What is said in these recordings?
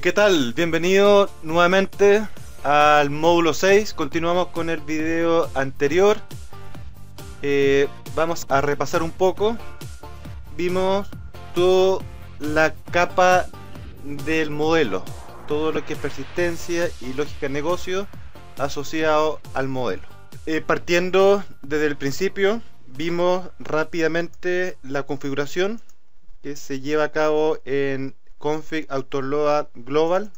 qué tal? Bienvenido nuevamente al módulo 6. Continuamos con el video anterior. Eh, vamos a repasar un poco. Vimos toda la capa del modelo, todo lo que es persistencia y lógica de negocio asociado al modelo. Eh, partiendo desde el principio, vimos rápidamente la configuración que se lleva a cabo en config autoload global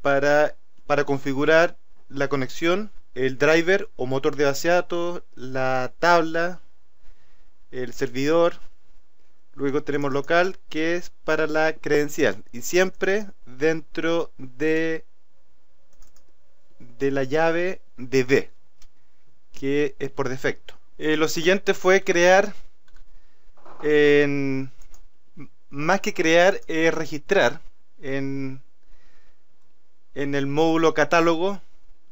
para, para configurar la conexión, el driver o motor de base datos la tabla, el servidor. Luego tenemos local que es para la credencial y siempre dentro de, de la llave B que es por defecto. Eh, lo siguiente fue crear en más que crear es registrar en, en el módulo catálogo,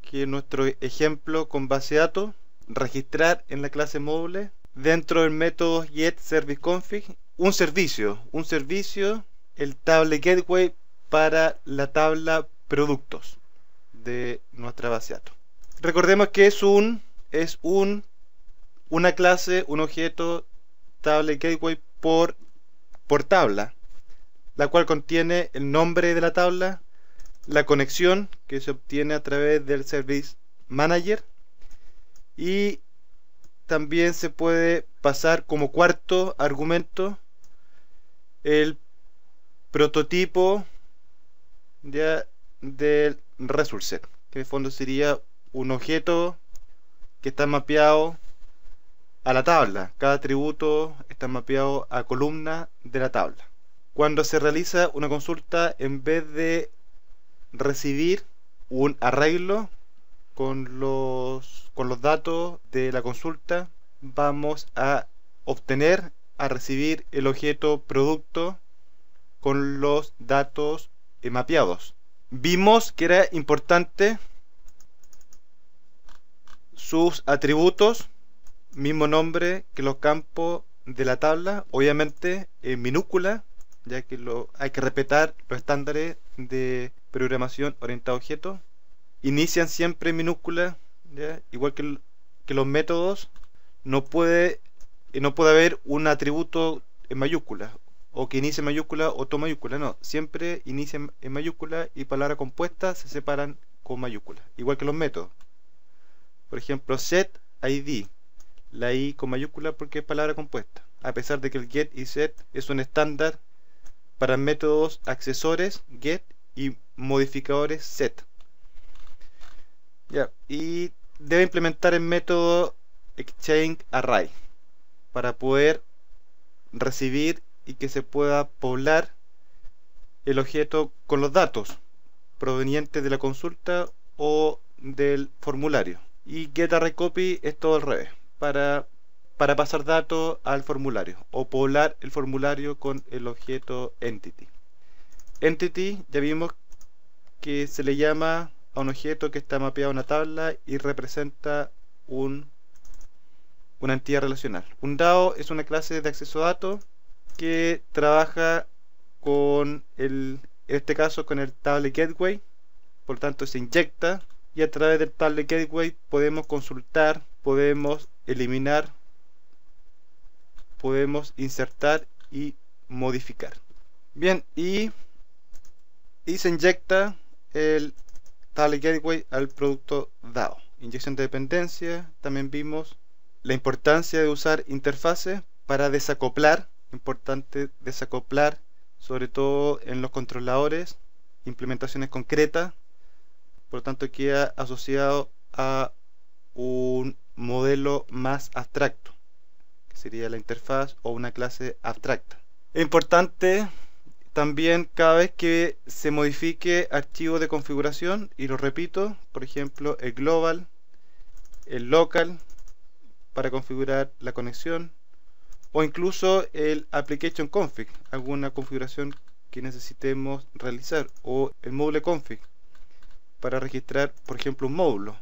que es nuestro ejemplo con base de datos, registrar en la clase módulo dentro del método get service config un servicio, un servicio, el table gateway para la tabla productos de nuestra base de datos. Recordemos que es un es un una clase, un objeto, table gateway por por tabla, la cual contiene el nombre de la tabla, la conexión que se obtiene a través del Service Manager y también se puede pasar como cuarto argumento el prototipo ya del resource set, que en el fondo sería un objeto que está mapeado a la tabla. Cada atributo está mapeado a columna de la tabla. Cuando se realiza una consulta, en vez de recibir un arreglo con los, con los datos de la consulta, vamos a obtener, a recibir el objeto producto con los datos eh, mapeados. Vimos que era importante sus atributos mismo nombre que los campos de la tabla, obviamente en eh, minúscula, ya que lo, hay que respetar los estándares de programación orientada a objetos. Inician siempre en minúscula, igual que, que, los métodos, no puede, eh, no puede haber un atributo en mayúscula, o que inicie en mayúscula o todo mayúscula, no, siempre inician en mayúscula y palabras compuestas se separan con mayúscula, igual que los métodos. Por ejemplo, set ID la I con mayúscula porque es palabra compuesta, a pesar de que el get y set es un estándar para métodos accesores get y modificadores set. Ya, y debe implementar el método exchange array para poder recibir y que se pueda poblar el objeto con los datos provenientes de la consulta o del formulario. Y get copy es todo al revés para, para pasar datos al formulario o poblar el formulario con el objeto entity. Entity ya vimos que se le llama a un objeto que está mapeado a una tabla y representa un, una entidad relacional. Un DAO es una clase de acceso a datos que trabaja con el, en este caso con el table Gateway, por tanto se inyecta y a través del table Gateway podemos consultar podemos eliminar, podemos insertar y modificar. Bien, y, y se inyecta el tal Gateway al producto dado Inyección de dependencia, también vimos la importancia de usar interfaces para desacoplar, importante desacoplar, sobre todo en los controladores, implementaciones concretas, por lo tanto queda asociado a un modelo más abstracto, que sería la interfaz o una clase abstracta. importante también cada vez que se modifique archivo de configuración, y lo repito, por ejemplo, el global, el local, para configurar la conexión, o incluso el application config, alguna configuración que necesitemos realizar, o el módulo config, para registrar, por ejemplo, un módulo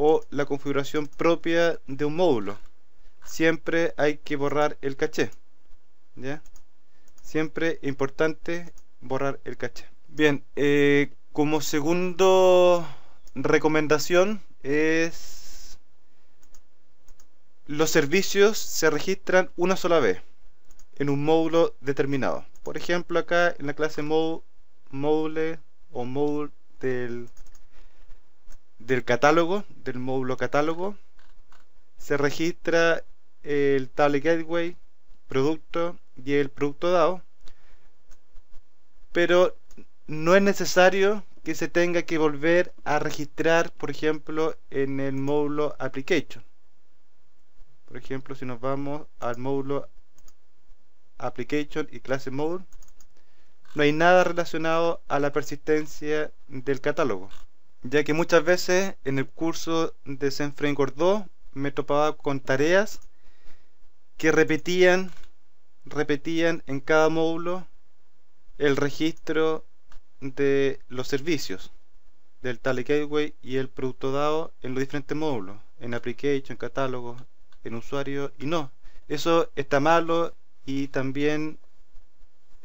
o la configuración propia de un módulo. Siempre hay que borrar el caché. ¿ya? Siempre importante borrar el caché. Bien, eh, como segundo recomendación es los servicios se registran una sola vez en un módulo determinado. Por ejemplo, acá en la clase módulo o módulo del del catálogo, del módulo catálogo, se registra el tablet gateway, producto y el producto dado, pero no es necesario que se tenga que volver a registrar, por ejemplo, en el módulo application. Por ejemplo, si nos vamos al módulo application y clase módulo no hay nada relacionado a la persistencia del catálogo ya que muchas veces en el curso de Senfrey 2 me topaba con tareas que repetían, repetían en cada módulo el registro de los servicios del tal Gateway y el producto dado en los diferentes módulos, en application, en catálogo, en usuario y no. Eso está malo y también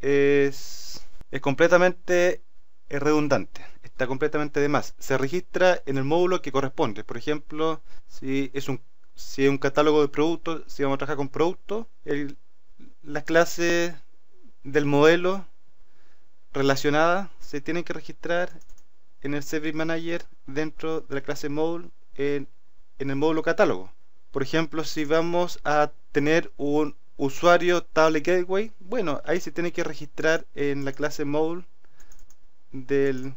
es, es completamente es redundante, está completamente de más. Se registra en el módulo que corresponde. Por ejemplo, si es un, si es un catálogo de productos, si vamos a trabajar con productos, la las clases del modelo relacionada, se tienen que registrar en el Service Manager dentro de la clase Module en, el módulo catálogo. Por ejemplo, si vamos a tener un usuario Table Gateway, bueno, ahí se tiene que registrar en la clase Module del,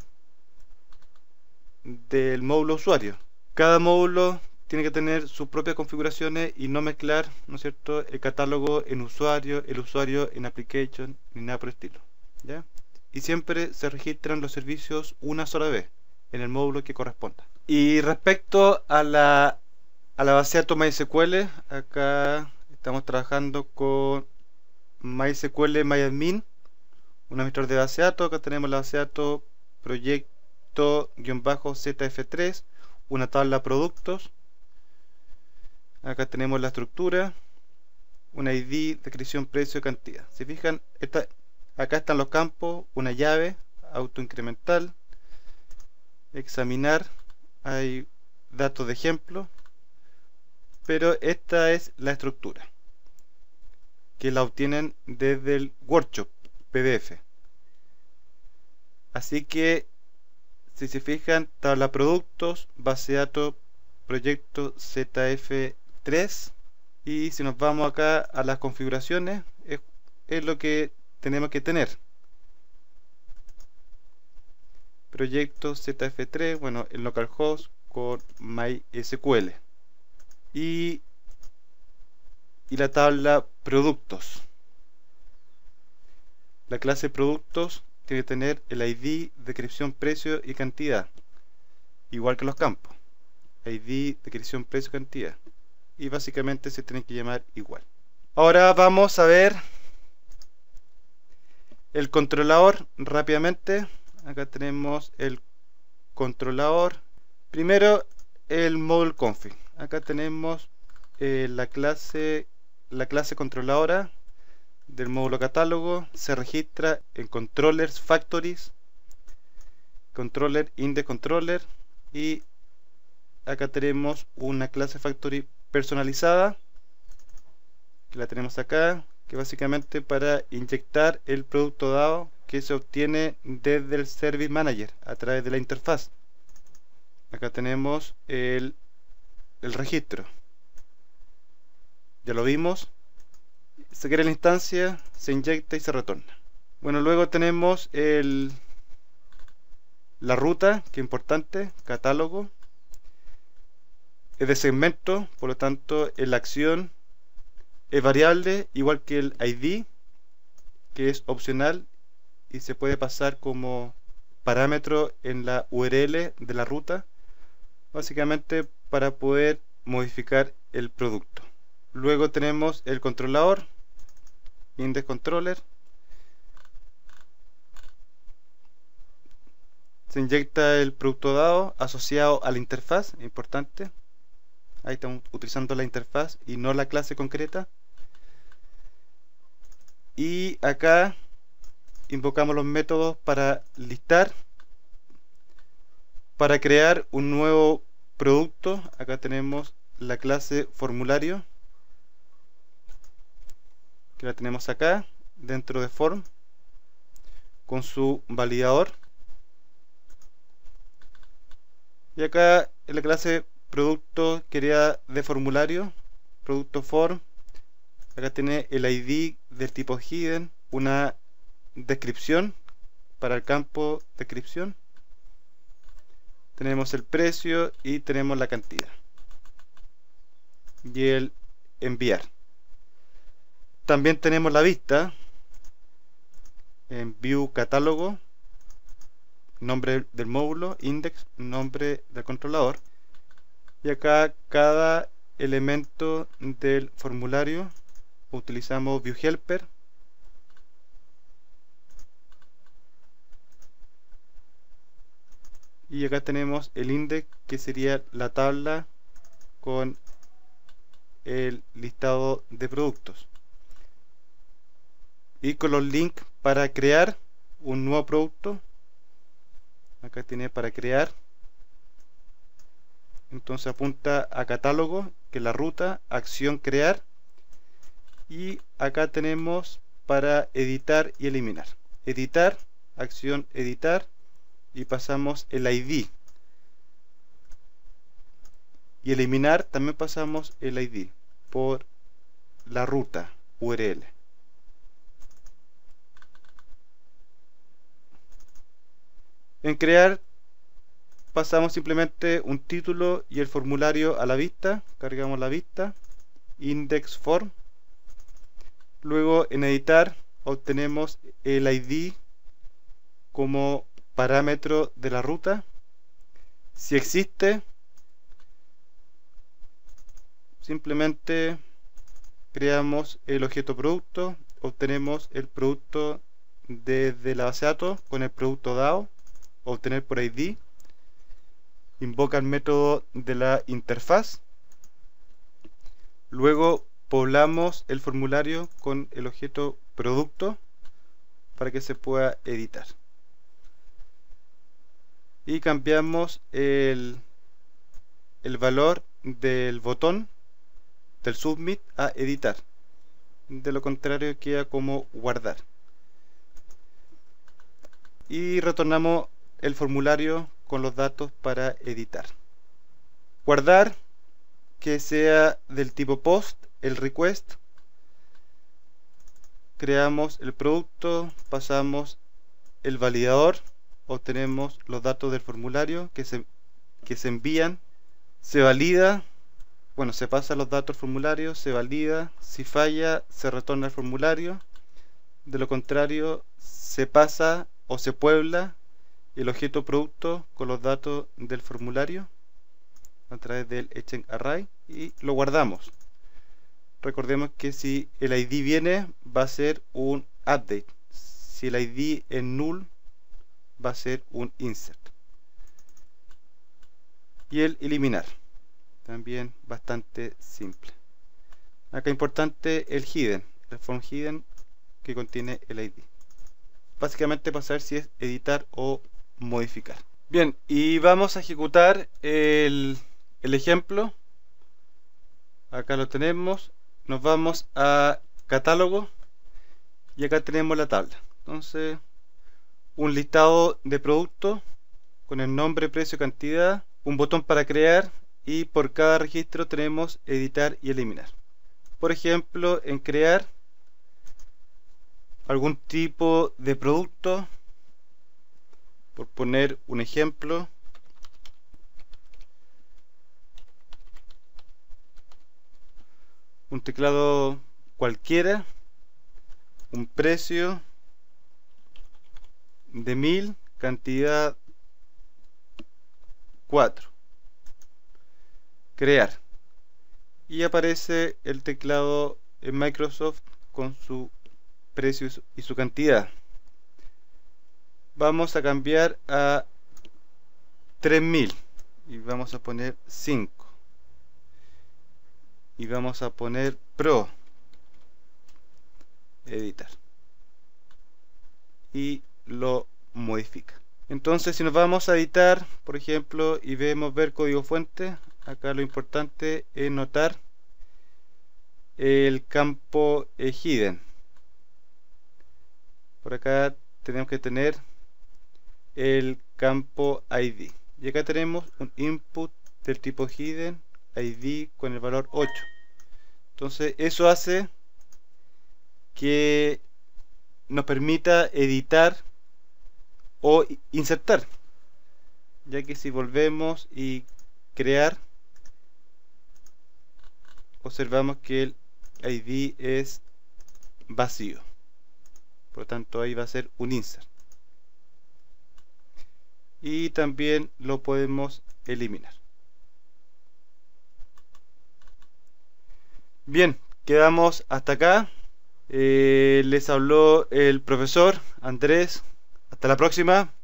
del módulo usuario. Cada módulo tiene que tener sus propias configuraciones y no mezclar, ¿no es cierto?, el catálogo en usuario, el usuario en application, ni nada por el estilo. Y siempre se registran los servicios una sola vez, en el módulo que corresponda. Y respecto a la, a la base de datos MySQL, acá estamos trabajando con MySQL MyAdmin un administrador de base de datos, acá tenemos la base de datos proyecto-zf3, una tabla productos, acá tenemos la estructura, una ID, descripción, precio, cantidad. Si fijan, esta, acá están los campos, una llave, autoincremental, examinar, hay datos de ejemplo, pero esta es la estructura que la obtienen desde el workshop PDF. Así que, si se fijan, tabla productos, base de datos, proyecto ZF3. Y si nos vamos acá a las configuraciones, es, lo que tenemos que tener. Proyecto ZF3, bueno, en localhost con MySQL. Y, y la tabla productos. La clase productos tiene que tener el ID, descripción, precio y cantidad, igual que los campos. ID, descripción, precio, cantidad. Y básicamente se tienen que llamar igual. Ahora vamos a ver el controlador rápidamente. Acá tenemos el controlador. Primero el module config. Acá tenemos eh, la clase la clase controladora del módulo catálogo se registra en controllers factories controller index controller y acá tenemos una clase factory personalizada que la tenemos acá que básicamente para inyectar el producto dado que se obtiene desde el Service Manager a través de la interfaz acá tenemos el, el registro ya lo vimos se crea la instancia, se inyecta y se retorna. Bueno, luego tenemos la ruta, que es importante, catálogo, es de segmento, por lo tanto la acción es variable, igual que el ID, que es opcional y se puede pasar como parámetro en la URL de la ruta, básicamente para poder modificar el producto. Luego tenemos el controlador, index controller se inyecta el producto dado asociado a la interfaz importante ahí estamos utilizando la interfaz y no la clase concreta y acá invocamos los métodos para listar para crear un nuevo producto acá tenemos la clase formulario que la tenemos acá dentro de form con su validador y acá en la clase producto quería de formulario producto form acá tiene el id del tipo hidden una descripción para el campo descripción tenemos el precio y tenemos la cantidad y el enviar también tenemos la vista en View Catálogo, nombre del módulo, index, nombre del controlador. Y acá cada elemento del formulario utilizamos View Helper. Y acá tenemos el index que sería la tabla con el listado de productos y con los link para crear un nuevo producto acá tiene para crear entonces apunta a catálogo que es la ruta acción crear y acá tenemos para editar y eliminar editar acción editar y pasamos el id y eliminar también pasamos el id por la ruta url En crear pasamos simplemente un título y el formulario a la vista, cargamos la vista, index form. Luego en editar obtenemos el ID como parámetro de la ruta. Si existe, simplemente creamos el objeto producto, obtenemos el producto desde la base de datos con el producto dado obtener por ID, invoca el método de la interfaz, luego poblamos el formulario con el objeto producto para que se pueda editar y cambiamos el, el valor del botón del submit a editar de lo contrario queda como guardar y retornamos el formulario con los datos para editar. Guardar que sea del tipo post, el request. Creamos el producto, pasamos el validador, obtenemos los datos del formulario que se, que se envían, se valida, bueno, se pasa los datos formularios formulario, se valida, si falla se retorna el formulario, de lo contrario se pasa o se puebla el objeto producto con los datos del formulario a través del exchange array y lo guardamos recordemos que si el id viene va a ser un update si el id es null va a ser un insert y el eliminar también bastante simple acá importante el hidden el form hidden que contiene el id básicamente para saber si es editar o modificar. Bien, y vamos a ejecutar el, el ejemplo. Acá lo tenemos. Nos vamos a catálogo y acá tenemos la tabla. Entonces, un listado de productos con el nombre, precio, cantidad, un botón para crear y por cada registro tenemos editar y eliminar. Por ejemplo, en crear algún tipo de producto por poner un ejemplo un teclado cualquiera un precio de 1000 cantidad 4 crear y aparece el teclado en Microsoft con su precio y su cantidad vamos a cambiar a 3000 y vamos a poner 5 y vamos a poner pro editar y lo modifica entonces si nos vamos a editar por ejemplo y vemos ver código fuente acá lo importante es notar el campo por acá tenemos que tener el campo ID. Y acá tenemos un input del tipo hidden ID con el valor 8. Entonces eso hace que nos permita editar o insertar. Ya que si volvemos y crear, observamos que el ID es vacío. Por lo tanto ahí va a ser un insert y también lo podemos eliminar bien quedamos hasta acá eh, les habló el profesor Andrés hasta la próxima